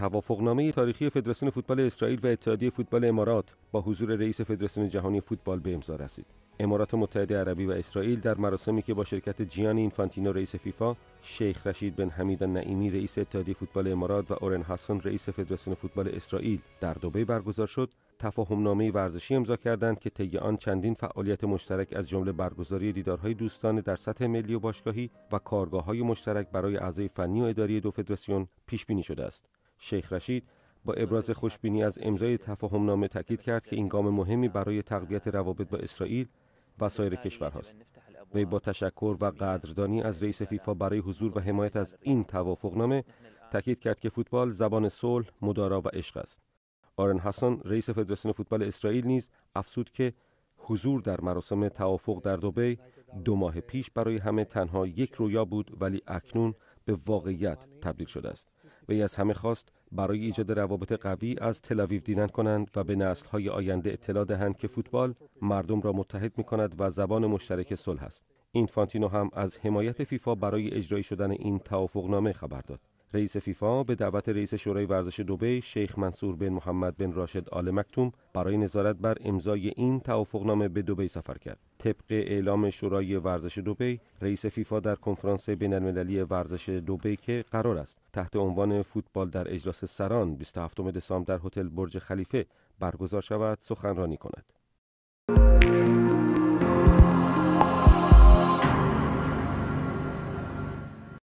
توافقنامه تاریخی فدراسیون فوتبال اسرائیل و اتحادیه فوتبال امارات با حضور رئیس فدراسیون جهانی فوتبال به امضا رسید. امارات متحده عربی و اسرائیل در مراسمی که با شرکت جیان اینفانتینو رئیس فیفا، شیخ رشید بن حمید نعیمی رئیس اتحادیه فوتبال امارات و اورن حسن رئیس فدراسیون فوتبال اسرائیل در دبی برگزار شد، تفاهمنامه ورزشی امضا کردند که طی آن چندین فعالیت مشترک از جمله برگزاری دیدارهای دوستانه در سطح ملی و باشگاهی و کارگاههای مشترک برای اعضای فنی و اداری دو فدراسیون پیش بینی شده است. شیخ رشید با ابراز خوشبینی از امضای تفاهم نامه تاکید کرد که این گام مهمی برای تقویت روابط با اسرائیل و سایر کشورهاست. وی با تشکر و قدردانی از رئیس فیفا برای حضور و حمایت از این نامه تاکید کرد که فوتبال زبان صلح، مدارا و عشق است. آرن حسن رئیس فدراسیون فوتبال اسرائیل نیز افسود که حضور در مراسم توافق در دبی دو ماه پیش برای همه تنها یک رویا بود ولی اکنون به واقعیت تبدیل شده است وی از همه خواست برای ایجاد روابط قوی از تلاویو دیدن کنند و به های آینده اطلاع دهند که فوتبال مردم را متحد می کند و زبان مشترک صلح است اینفانتینو هم از حمایت فیفا برای اجرایی شدن این توافقنامه خبر داد رئیس فیفا به دعوت رئیس شورای ورزش دبی شیخ منصور بن محمد بن راشد آل مکتوم برای نظارت بر امضای این توافقنامه به دبی سفر کرد. طبق اعلام شورای ورزش دبی، رئیس فیفا در کنفرانس بین‌المللی ورزش دبی که قرار است تحت عنوان فوتبال در اجلاس سران 27 دسامبر در هتل برج خلیفه برگزار شود، سخنرانی کند.